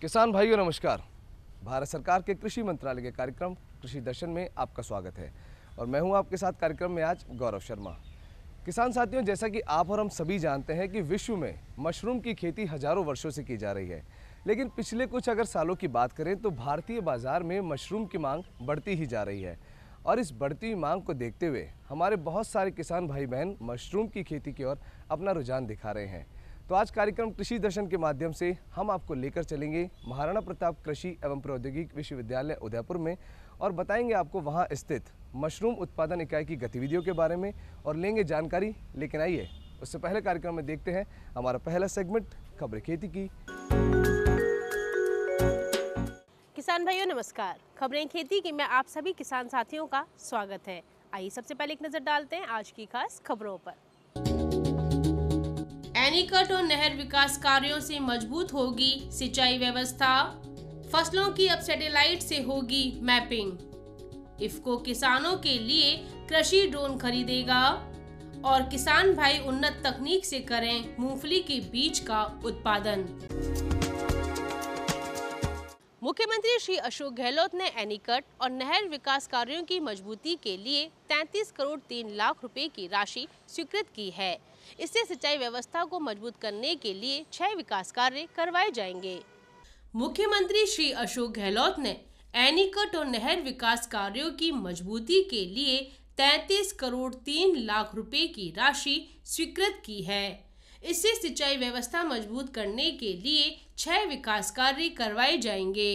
किसान भाइयों नमस्कार भारत सरकार के कृषि मंत्रालय के कार्यक्रम कृषि दर्शन में आपका स्वागत है और मैं हूं आपके साथ कार्यक्रम में आज गौरव शर्मा किसान साथियों जैसा कि आप और हम सभी जानते हैं कि विश्व में मशरूम की खेती हजारों वर्षों से की जा रही है लेकिन पिछले कुछ अगर सालों की बात करें तो भारतीय बाजार में मशरूम की मांग बढ़ती ही जा रही है और इस बढ़ती हुई मांग को देखते हुए हमारे बहुत सारे किसान भाई बहन मशरूम की खेती की ओर अपना रुझान दिखा रहे हैं तो आज कार्यक्रम कृषि दर्शन के माध्यम से हम आपको लेकर चलेंगे महाराणा प्रताप कृषि एवं प्रौद्योगिक विश्वविद्यालय उदयपुर में और बताएंगे आपको वहाँ स्थित मशरूम उत्पादन इकाई की गतिविधियों के बारे में और लेंगे जानकारी लेकिन आइए उससे पहले कार्यक्रम में देखते हैं हमारा पहला सेगमेंट खबर खेती की किसान भाइयों नमस्कार खबरें खेती की मैं आप सभी किसान साथियों का स्वागत है आइए सबसे पहले एक नज़र डालते हैं आज की खास खबरों पर एनीकट और नहर विकास कार्यों से मजबूत होगी सिंचाई व्यवस्था फसलों की अब सैटेलाइट से होगी मैपिंग इफको किसानों के लिए कृषि ड्रोन खरीदेगा और किसान भाई उन्नत तकनीक से करें मूंगफली के बीज का उत्पादन मुख्यमंत्री श्री अशोक गहलोत ने एनीकट और नहर विकास कार्यों की मजबूती के लिए 33 करोड़ 3 लाख रुपए की राशि स्वीकृत की है इससे सिंचाई व्यवस्था को मजबूत करने के लिए छह विकास कार्य करवाए जाएंगे मुख्यमंत्री श्री अशोक गहलोत ने एनीकट और नहर विकास कार्यों की मजबूती के लिए 33 करोड़ तीन लाख रुपए की राशि स्वीकृत की है इससे सिंचाई व्यवस्था मजबूत करने के लिए छह विकास कार्य करवाए जाएंगे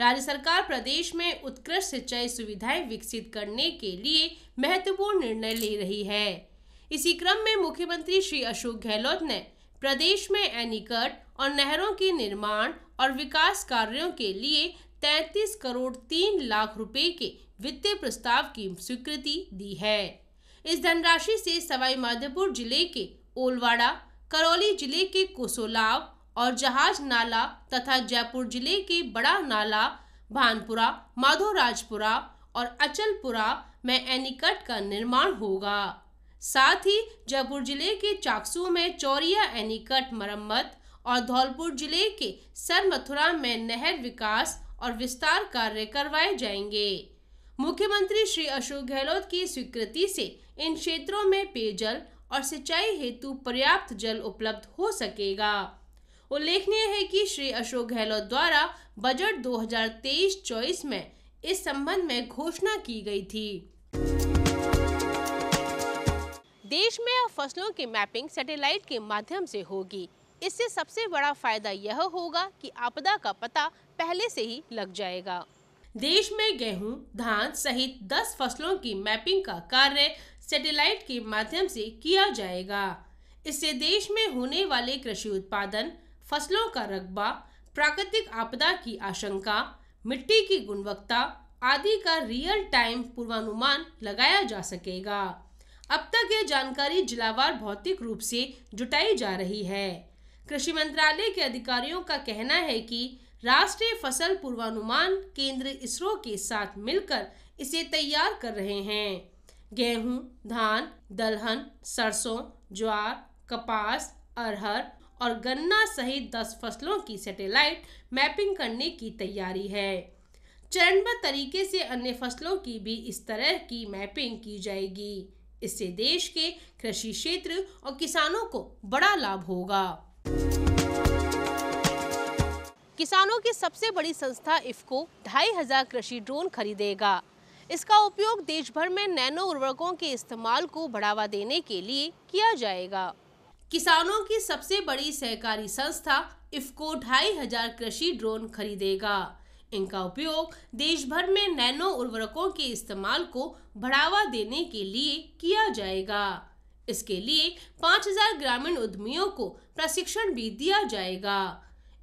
राज्य सरकार प्रदेश में उत्कृष्ट सिंचाई सुविधाएं विकसित करने के लिए महत्वपूर्ण निर्णय ले रही है इसी क्रम में मुख्यमंत्री श्री अशोक गहलोत ने प्रदेश में एनीकट और नहरों के निर्माण और विकास कार्यों के लिए 33 करोड़ 3 लाख रुपए के वित्तीय प्रस्ताव की स्वीकृति दी है इस धनराशि से सवाई माधोपुर जिले के ओलवाड़ा करौली जिले के कोसोलाव और जहाज नाला तथा जयपुर जिले के बड़ा नाला भानपुरा माधोराजपुरा और अचलपुरा में एनीकट का निर्माण होगा साथ ही जयपुर जिले के चाकसू में चौरिया एनीकट मरम्मत और धौलपुर जिले के सर मथुरा में नहर विकास और विस्तार कार्य करवाए जाएंगे मुख्यमंत्री श्री अशोक गहलोत की स्वीकृति से इन क्षेत्रों में पेयजल और सिंचाई हेतु पर्याप्त जल उपलब्ध हो सकेगा उल्लेखनीय है कि श्री अशोक गहलोत द्वारा बजट 2023-24 में इस संबंध में घोषणा की गई थी देश में अब फसलों की मैपिंग सैटेलाइट के माध्यम से होगी इससे सबसे बड़ा फायदा यह होगा कि आपदा का पता पहले से ही लग जाएगा देश में गेहूं, धान सहित 10 फसलों की मैपिंग का कार्य सैटेलाइट के माध्यम से किया जाएगा इससे देश में होने वाले कृषि उत्पादन फसलों का रकबा प्राकृतिक आपदा की आशंका मिट्टी की गुणवत्ता आदि का रियल टाइम पूर्वानुमान लगाया जा सकेगा अब तक यह जानकारी जिलावार भौतिक रूप से जुटाई जा रही है कृषि मंत्रालय के अधिकारियों का कहना है कि राष्ट्रीय फसल पूर्वानुमान केंद्र इसरो के साथ मिलकर इसे तैयार कर रहे हैं गेहूं, धान दलहन सरसों ज्वार कपास अरहर और गन्ना सहित दस फसलों की सैटेलाइट मैपिंग करने की तैयारी है चरणबद्ध तरीके से अन्य फसलों की भी इस तरह की मैपिंग की जाएगी इससे देश के कृषि क्षेत्र और किसानों को बड़ा लाभ होगा किसानों की सबसे बड़ी संस्था इफको ढाई हजार कृषि ड्रोन खरीदेगा इसका उपयोग देश भर में नैनो उर्वरकों के इस्तेमाल को बढ़ावा देने के लिए किया जाएगा किसानों की सबसे बड़ी सहकारी संस्था इफको ढाई हजार कृषि ड्रोन खरीदेगा इनका उपयोग देश भर में नैनो उर्वरकों के इस्तेमाल को बढ़ावा देने के लिए किया जाएगा इसके लिए 5000 ग्रामीण उद्यमियों को प्रशिक्षण भी दिया जाएगा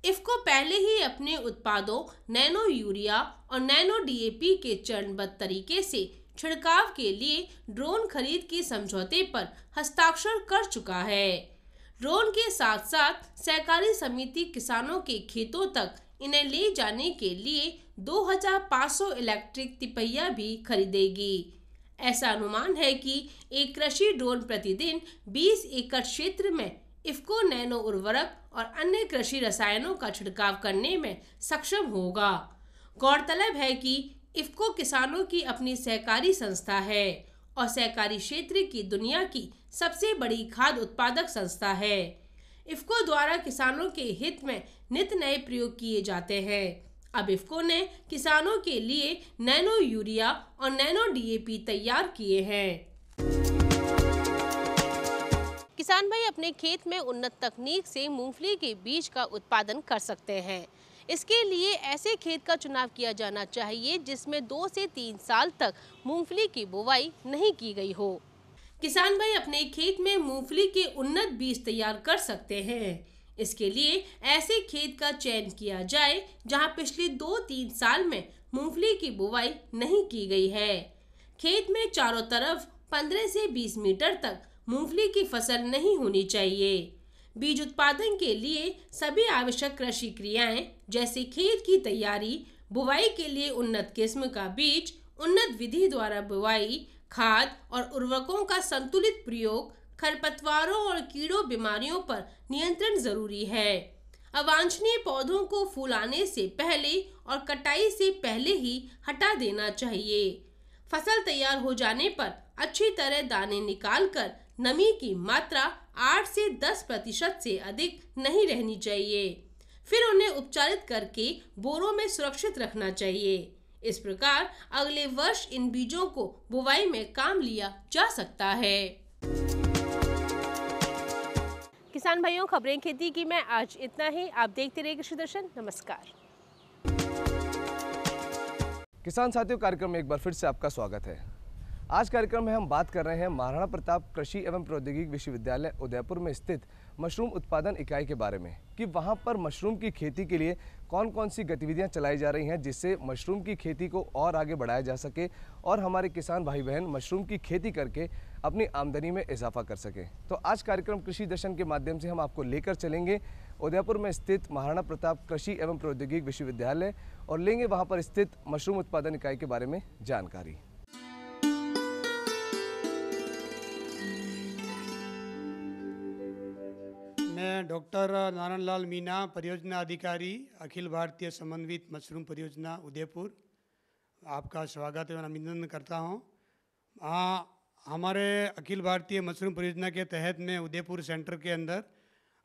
इफको पहले ही अपने उत्पादों नैनो यूरिया और नैनो डीएपी के चरणबद्ध तरीके से छिड़काव के लिए ड्रोन खरीद के समझौते पर हस्ताक्षर कर चुका है ड्रोन के साथ साथ सहकारी समिति किसानों के खेतों तक इन्हें ले जाने के लिए 2,500 इलेक्ट्रिक तिपहिया भी खरीदेगी ऐसा अनुमान है कि एक कृषि ड्रोन प्रतिदिन 20 एकड़ क्षेत्र में इफको नैनो उर्वरक और अन्य कृषि रसायनों का छिड़काव करने में सक्षम होगा गौरतलब है कि इफ्को किसानों की अपनी सहकारी संस्था है और सहकारी क्षेत्र की दुनिया की सबसे बड़ी खाद्य उत्पादक संस्था है इफ्को द्वारा किसानों के हित में नित नए प्रयोग किए जाते हैं अब इफ्को ने किसानों के लिए नैनो यूरिया और नैनो डीएपी तैयार किए हैं किसान भाई अपने खेत में उन्नत तकनीक से मूंगफली के बीज का उत्पादन कर सकते हैं इसके लिए ऐसे खेत का चुनाव किया जाना चाहिए जिसमें दो से तीन साल तक मूंगफली की बुवाई नहीं की गई हो किसान भाई अपने खेत में मूंगफली के उन्नत बीज तैयार कर सकते हैं इसके लिए ऐसे खेत का चयन किया जाए जहां पिछले दो तीन साल में मूंगफली की बुवाई नहीं की गई है खेत में चारों तरफ 15 से 20 मीटर तक मूंगफली की फसल नहीं होनी चाहिए बीज उत्पादन के लिए सभी आवश्यक कृषि क्रियाएं जैसे खेत की तैयारी बुवाई के लिए उन्नत किस्म का बीज उन्नत विधि द्वारा बुवाई खाद और उर्वरकों का संतुलित प्रयोग खरपतवारों और कीड़ों बीमारियों पर नियंत्रण जरूरी है अवांछनीय पौधों को फूल आने से पहले और कटाई से पहले ही हटा देना चाहिए फसल तैयार हो जाने पर अच्छी तरह दाने निकालकर नमी की मात्रा 8 से 10 प्रतिशत से अधिक नहीं रहनी चाहिए फिर उन्हें उपचारित करके बोरों में सुरक्षित रखना चाहिए इस प्रकार अगले वर्ष इन बीजों को बुवाई में काम लिया जा सकता है किसान भाइयों खबरें खेती की मैं आज इतना ही आप देखते रहे कृषि दर्शन नमस्कार किसान साथियों कार्यक्रम में एक बार फिर से आपका स्वागत है आज कार्यक्रम में हम बात कर रहे हैं महाराणा प्रताप कृषि एवं प्रौद्योगिक विश्वविद्यालय उदयपुर में स्थित मशरूम उत्पादन इकाई के बारे में कि वहाँ पर मशरूम की खेती के लिए कौन कौन सी गतिविधियां चलाई जा रही हैं जिससे मशरूम की खेती को और आगे बढ़ाया जा सके और हमारे किसान भाई बहन मशरूम की खेती करके अपनी आमदनी में इजाफा कर सकें तो आज कार्यक्रम कृषि दर्शन के माध्यम से हम आपको लेकर चलेंगे उदयपुर में स्थित महाराणा प्रताप कृषि एवं प्रौद्योगिक विश्वविद्यालय और लेंगे वहाँ पर स्थित मशरूम उत्पादन इकाई के बारे में जानकारी डॉक्टर नारायणलाल मीना परियोजना अधिकारी अखिल भारतीय समन्वित मशरूम परियोजना उदयपुर आपका स्वागत एवं अभिनंदन करता हूँ हाँ हमारे अखिल भारतीय मशरूम परियोजना के तहत में उदयपुर सेंटर के अंदर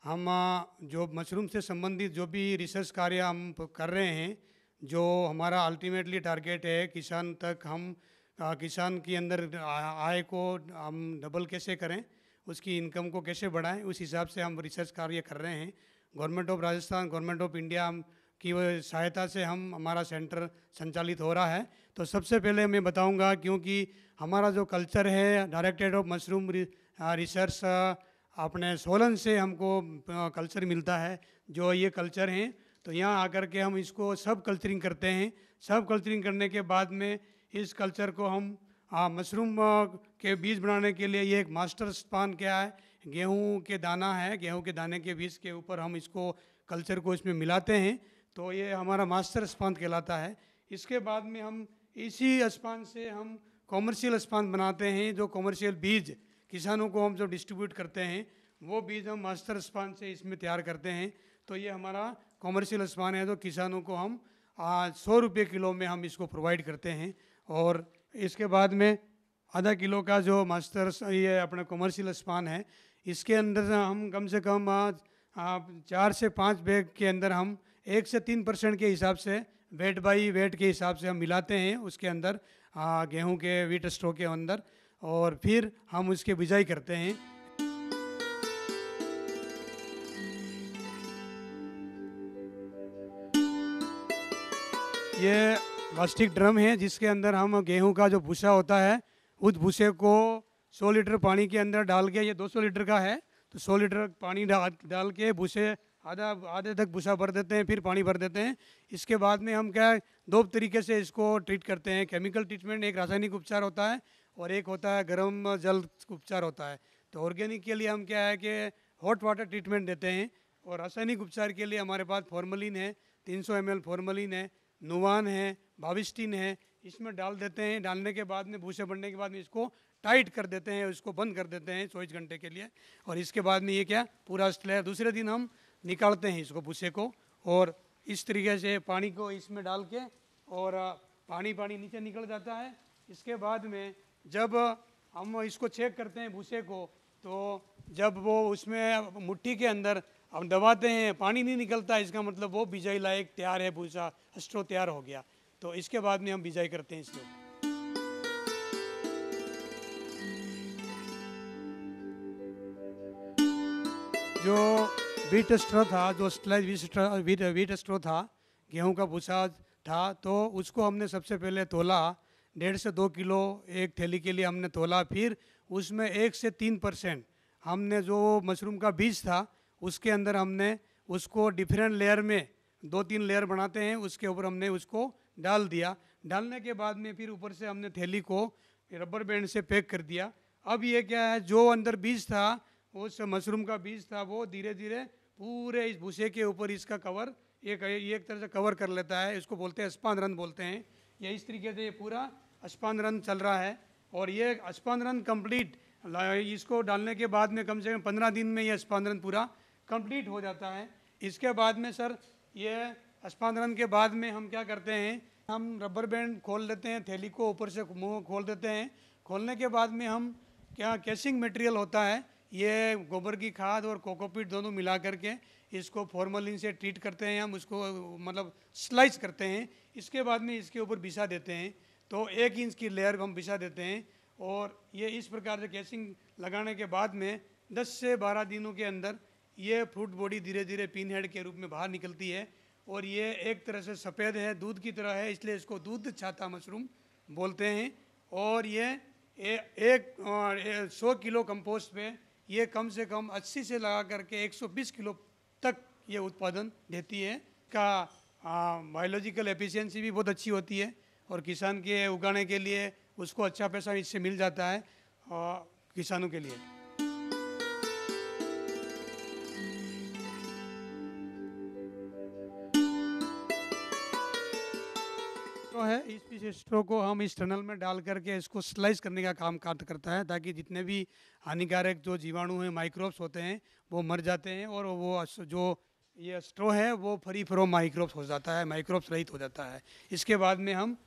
हम जो मशरूम से संबंधित जो भी रिसर्च कार्य हम कर रहे हैं जो हमारा अल्टीमेटली टारगेट है किसान तक हम किसान के अंदर आय को हम डबल कैसे करें उसकी इनकम को कैसे बढ़ाएं उस हिसाब से हम रिसर्च कार्य कर रहे हैं government of Rajasthan government of India की सहायता से हम हमारा सेंटर संचालित हो रहा है तो सबसे पहले मैं बताऊंगा क्योंकि हमारा जो कल्चर है डायरेक्टेड ऑफ मशरूम रिसर्च अपने सोलन से हमको कल्चर मिलता है जो ये कल्चर हैं तो यहाँ आकर के हम इसको सब कल्चरिंग करते हैं सब कल्चरिंग करने के बाद में इस कल्चर को हम हाँ मशरूम के बीज बनाने के लिए ये एक मास्टर स्पान क्या है गेहूं के दाना है गेहूं के दाने के बीज के ऊपर हम इसको कल्चर को इसमें मिलाते हैं तो ये हमारा मास्टर स्पान कहलाता है इसके बाद में हम इसी स्पान से हम कॉमर्शियल स्पान बनाते हैं जो कॉमर्शियल बीज किसानों को हम जो डिस्ट्रीब्यूट करते हैं वो बीज हम मास्टर स्पान से इसमें तैयार करते हैं तो ये हमारा कॉमर्शियल स्पान है जो किसानों को हम सौ रुपये किलो में हम इसको प्रोवाइड करते हैं और इसके बाद में आधा किलो का जो मास्टर्स ये अपना कॉमर्शियल स्पान है इसके अंदर हम कम से कम चार से पाँच बैग के अंदर हम एक से तीन परसेंट के हिसाब से वेट बाई वेट के हिसाब से हम मिलाते हैं उसके अंदर गेहूं के वीट स्टो के अंदर और फिर हम उसकी बिजाई करते हैं ये प्लास्टिक ड्रम है जिसके अंदर हम गेहूं का जो भूसा होता है उस भूसे को 100 लीटर पानी के अंदर डाल के ये 200 लीटर का है तो 100 लीटर पानी डाल डाल के भूसे आधा आधे तक भूसा भर देते हैं फिर पानी भर देते हैं इसके बाद में हम क्या दो तरीके से इसको ट्रीट करते हैं केमिकल ट्रीटमेंट एक रासायनिक उपचार होता है और एक होता है गर्म जल उपचार होता है तो ऑर्गेनिक के लिए हम क्या है कि हॉट वाटर ट्रीटमेंट देते हैं और रासायनिक उपचार के लिए हमारे पास फॉर्मलिन है 300 सौ फॉर्मलिन है नुवान है भाविस्टीन है इसमें डाल देते हैं डालने के बाद में भूसे बनने के बाद में इसको टाइट कर देते हैं इसको बंद कर देते हैं चौबीस घंटे के लिए और इसके बाद में ये क्या पूरा स्लैब दूसरे दिन हम निकालते हैं इसको भूसे को और इस तरीके से पानी को इसमें डाल के और पानी पानी नीचे निकल जाता है इसके बाद में जब हम इसको चेक करते हैं भूसे को तो जब वो उसमें मुट्ठी के अंदर हम दबाते हैं पानी नहीं निकलता इसका मतलब वो बिजाई लायक तैयार है भूसा स्ट्रो तैयार हो गया तो इसके बाद में हम बिजाई करते हैं इसको जो वीट स्ट्रो था जो स्लैज वीट वीट स्ट्रो था गेहूं का भूसा था तो उसको हमने सबसे पहले तोला डेढ़ से दो किलो एक थैली के लिए हमने तोला फिर उसमें एक से तीन परसेंट हमने जो मशरूम का बीज था उसके अंदर हमने उसको डिफरेंट लेयर में दो तीन लेयर बनाते हैं उसके ऊपर हमने उसको डाल दिया डालने के बाद में फिर ऊपर से हमने थैली को रबर बैंड से पैक कर दिया अब ये क्या है जो अंदर बीज था उस मशरूम का बीज था वो धीरे धीरे पूरे इस भूसे के ऊपर इसका कवर एक एक तरह से कवर कर लेता है इसको बोलते हैं अस्पान रन बोलते हैं ये इस तरीके से ये पूरा अस्पान रन चल रहा है और ये अस्पान रन कम्प्लीट इसको डालने के बाद में कम से कम पंद्रह दिन में ये अस्पान रन पूरा कंप्लीट हो जाता है इसके बाद में सर ये अस्पांदन के बाद में हम क्या करते हैं हम रबर बैंड खोल देते हैं थैली को ऊपर से मुँह खोल देते हैं खोलने के बाद में हम क्या कैसिंग मटेरियल होता है ये गोबर की खाद और कोकोपीट दोनों मिला करके इसको फॉर्मलिन से ट्रीट करते हैं हम उसको मतलब स्लाइस करते हैं इसके बाद में इसके ऊपर बिसा देते हैं तो एक इंच की लेयर हम बिछा देते हैं और ये इस प्रकार से कैसिंग लगाने के बाद में 10 से 12 दिनों के अंदर ये फ्रूट बॉडी धीरे धीरे पिन हेड के रूप में बाहर निकलती है और ये एक तरह से सफ़ेद है दूध की तरह है इसलिए इसको दूध छाता मशरूम बोलते हैं और ये एक सौ किलो कंपोस्ट पे ये कम से कम 80 से लगा करके 120 किलो तक ये उत्पादन देती है का बायोलॉजिकल एफिशिएंसी भी बहुत अच्छी होती है और किसान के उगाने के लिए उसको अच्छा पैसा इससे मिल जाता है किसानों के लिए जो है इस पीस स्ट्रो को हम इस टनल में डाल करके इसको स्लाइस करने का काम काट करता है ताकि जितने भी हानिकारक जो जीवाणु हैं माइक्रोब्स होते हैं वो मर जाते हैं और वो जो ये स्ट्रो है वो फ्री फ्रो माइक्रोब्स हो जाता है माइक्रोब्स रहित हो जाता है इसके बाद में हम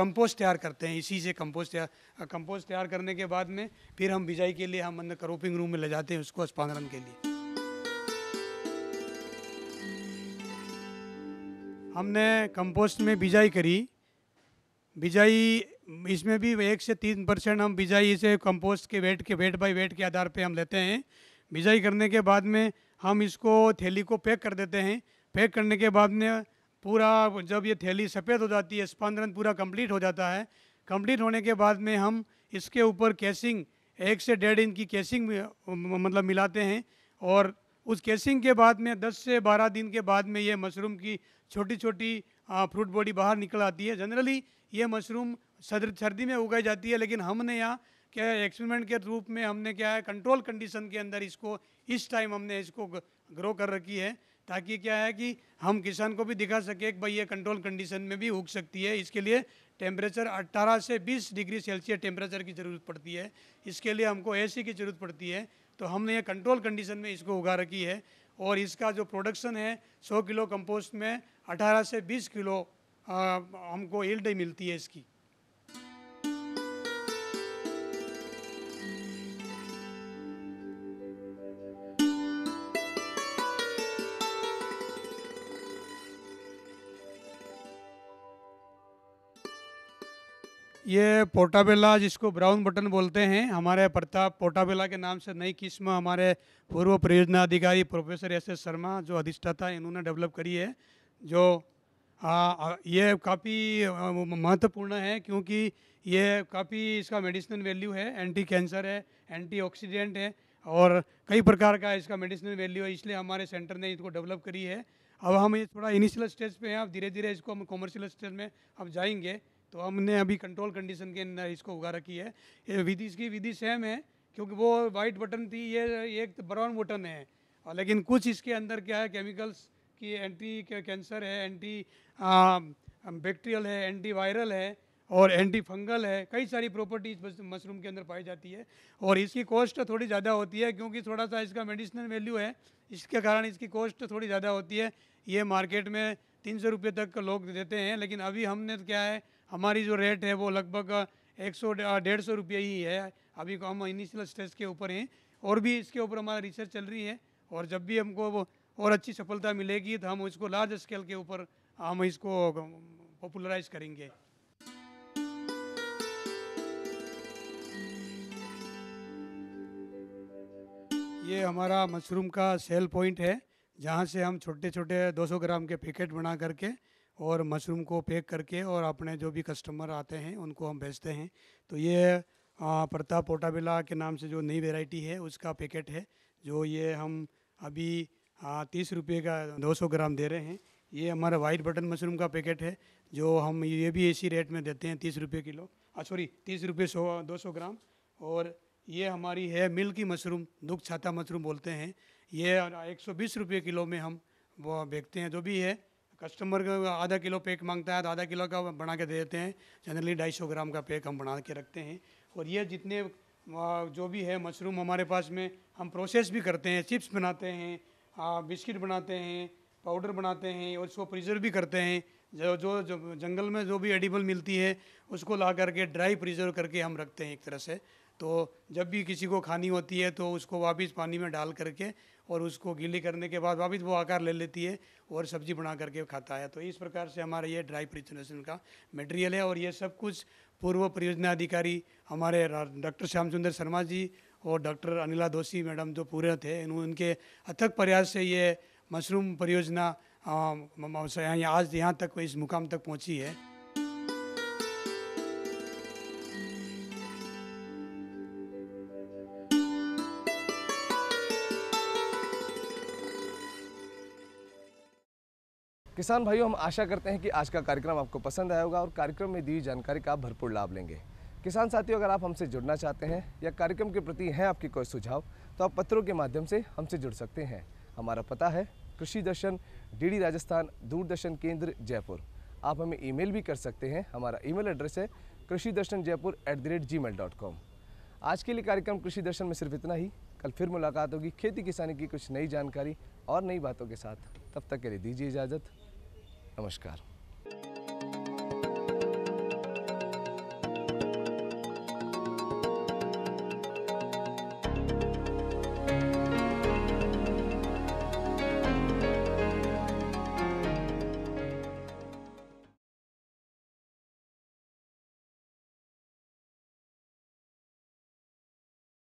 कंपोस्ट तैयार करते हैं इसी से कंपोस्ट तैयार कंपोस्ट तैयार करने के बाद में फिर हम बिजाई के लिए हम अंदर क्रोपिंग रूम में ले जाते हैं उसको स्पांदन के लिए हमने कंपोस्ट में बिजाई करी बिजाई इसमें भी एक से तीन परसेंट हम बिजाई इसे कंपोस्ट के वेट के वेट बाय वेट के आधार पे हम लेते हैं बिजाई करने के बाद में हम इसको थैली को पैक कर देते हैं पैक करने के बाद में पूरा जब ये थैली सफ़ेद हो जाती है स्पंदन पूरा कंप्लीट हो जाता है कंप्लीट होने के बाद में हम इसके ऊपर कैसिंग एक से डेढ़ इंच की कैसिंग मतलब मिलाते हैं और उस केसिंग के बाद में 10 से 12 दिन के बाद में ये मशरूम की छोटी छोटी फ्रूट बॉडी बाहर निकल आती है जनरली ये मशरूम सर्दी में उगाई जाती है लेकिन हमने यहाँ क्या एक्सपेरिमेंट के रूप में हमने क्या है कंट्रोल कंडीशन के अंदर इसको इस टाइम हमने इसको ग्रो कर रखी है ताकि क्या है कि हम किसान को भी दिखा सके कि भाई ये कंट्रोल कंडीशन में भी उग सकती है इसके लिए टेम्परेचर 18 से 20 डिग्री सेल्सियस टेम्परेचर की ज़रूरत पड़ती है इसके लिए हमको एसी की ज़रूरत पड़ती है तो हमने ये कंट्रोल कंडीशन में इसको उगा रखी है और इसका जो प्रोडक्शन है 100 किलो कंपोस्ट में 18 से 20 किलो हमको हिल्ड मिलती है इसकी ये पोटाबेला जिसको ब्राउन बटन बोलते हैं हमारे प्रताप पोटाबेला के नाम से नई किस्म हमारे पूर्व परियोजना अधिकारी प्रोफेसर एस एस शर्मा जो अधिष्ठाता इन्होंने डेवलप करी है जो ये काफ़ी महत्वपूर्ण है क्योंकि ये काफ़ी इसका मेडिसिनल वैल्यू है एंटी कैंसर है एंटीऑक्सीडेंट है और कई प्रकार का इसका मेडिसिनल वैल्यू है इसलिए हमारे सेंटर ने इसको डेवलप करी है अब हम ये थोड़ा इनिशियल स्टेज पे हैं अब धीरे धीरे इसको हम कॉमर्शियल स्टेज में अब जाएंगे तो हमने अभी कंट्रोल कंडीशन के अंदर इसको उगा रखी है ये विधि इसकी विधि सेम है क्योंकि वो वाइट बटन थी ये एक ब्राउन तो बटन है लेकिन कुछ इसके अंदर क्या है केमिकल्स कि एंटी कैंसर है एंटी बैक्टीरियल है एंटी वायरल है और एंटी फंगल है कई सारी प्रॉपर्टीज मशरूम के अंदर पाई जाती है और इसकी कॉस्ट थोड़ी ज़्यादा होती है क्योंकि थोड़ा सा इसका मेडिसिनल वैल्यू है इसके कारण इसकी कॉस्ट थोड़ी ज़्यादा होती है ये मार्केट में तीन सौ रुपये तक लोग देते हैं लेकिन अभी हमने तो क्या है हमारी जो रेट है वो लगभग एक सौ डेढ़ सौ रुपये ही है अभी हम इनिशियल स्टेज के ऊपर हैं और भी इसके ऊपर हमारा रिसर्च चल रही है और जब भी हमको वो और अच्छी सफलता मिलेगी तो हम इसको लार्ज स्केल के ऊपर हम इसको पॉपुलराइज करेंगे ये हमारा मशरूम का सेल पॉइंट है जहाँ से हम छोटे छोटे 200 ग्राम के पैकेट बना करके और मशरूम को पैक करके और अपने जो भी कस्टमर आते हैं उनको हम बेचते हैं तो ये प्रताप पोटाबिला के नाम से जो नई वेराइटी है उसका पैकेट है जो ये हम अभी हाँ तीस रुपये का दो सौ ग्राम दे रहे हैं ये हमारा वाइट बटन मशरूम का पैकेट है जो हम ये भी इसी रेट में देते हैं तीस रुपये किलो सॉरी तीस रुपये सौ दो सौ ग्राम और ये हमारी है मिल की मशरूम दुख छाता मशरूम बोलते हैं ये एक सौ बीस रुपये किलो में हम वो बेचते हैं जो भी है कस्टमर का आधा किलो पैक मांगता है तो आधा किलो का बना के दे देते हैं जनरली ढाई सौ ग्राम का पैक हम बना के रखते हैं और ये जितने जो भी है मशरूम हमारे पास में हम प्रोसेस भी करते हैं चिप्स बनाते हैं हाँ, बिस्किट बनाते हैं पाउडर बनाते हैं और इसको प्रिजर्व भी करते हैं जो जो जंगल में जो भी एडिबल मिलती है उसको ला करके ड्राई प्रिजर्व करके हम रखते हैं एक तरह से तो जब भी किसी को खानी होती है तो उसको वापस पानी में डाल करके और उसको गीली करने के बाद वापस वो आकार ले लेती है और सब्जी बना करके खाता है तो इस प्रकार से हमारा ये ड्राई प्रिजर्वेशन का मटेरियल है और ये सब कुछ पूर्व परियोजना अधिकारी हमारे डॉक्टर श्याम सुंदर शर्मा जी और डॉक्टर अनिला दोषी मैडम जो पूरे थे उनके अथक प्रयास से ये मशरूम परियोजना आज यहाँ तक इस मुकाम तक पहुँची है किसान भाइयों हम आशा करते हैं कि आज का कार्यक्रम आपको पसंद आया होगा और कार्यक्रम में दी जानकारी का भरपूर लाभ लेंगे किसान साथियों अगर आप हमसे जुड़ना चाहते हैं या कार्यक्रम के प्रति हैं आपके कोई सुझाव तो आप पत्रों के माध्यम से हमसे जुड़ सकते हैं हमारा पता है कृषि दर्शन डीडी राजस्थान दूरदर्शन केंद्र जयपुर आप हमें ईमेल भी कर सकते हैं हमारा ईमेल एड्रेस है Krishi Darshan Jaipur at the rate Gmail dot com आज के लिए कार्यक्रम कृषि दर्शन में सिर्फ इतना ही कल फिर मुलाकात होगी खेती किसानी की कुछ नई जानकारी और नई बातों के साथ तब तक के लिए दीजिए इजाज़त नमस्कार